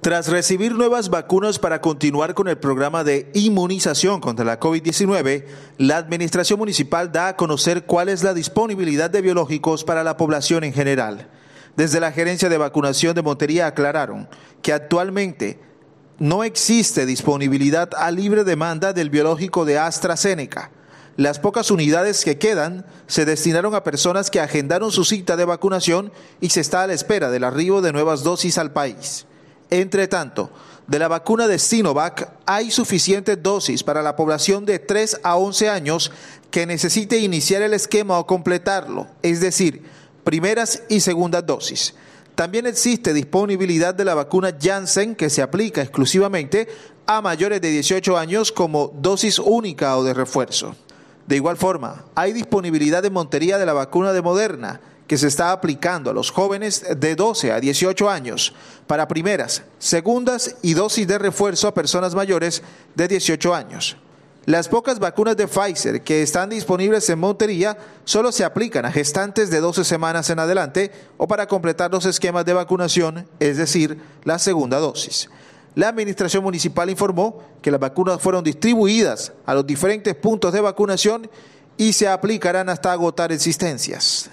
Tras recibir nuevas vacunas para continuar con el programa de inmunización contra la COVID-19, la Administración Municipal da a conocer cuál es la disponibilidad de biológicos para la población en general. Desde la Gerencia de Vacunación de Montería aclararon que actualmente no existe disponibilidad a libre demanda del biológico de AstraZeneca. Las pocas unidades que quedan se destinaron a personas que agendaron su cita de vacunación y se está a la espera del arribo de nuevas dosis al país. Entre tanto, de la vacuna de Sinovac hay suficientes dosis para la población de 3 a 11 años que necesite iniciar el esquema o completarlo, es decir, primeras y segundas dosis. También existe disponibilidad de la vacuna Janssen que se aplica exclusivamente a mayores de 18 años como dosis única o de refuerzo. De igual forma, hay disponibilidad en Montería de la vacuna de Moderna que se está aplicando a los jóvenes de 12 a 18 años para primeras, segundas y dosis de refuerzo a personas mayores de 18 años. Las pocas vacunas de Pfizer que están disponibles en Montería solo se aplican a gestantes de 12 semanas en adelante o para completar los esquemas de vacunación, es decir, la segunda dosis. La administración municipal informó que las vacunas fueron distribuidas a los diferentes puntos de vacunación y se aplicarán hasta agotar existencias.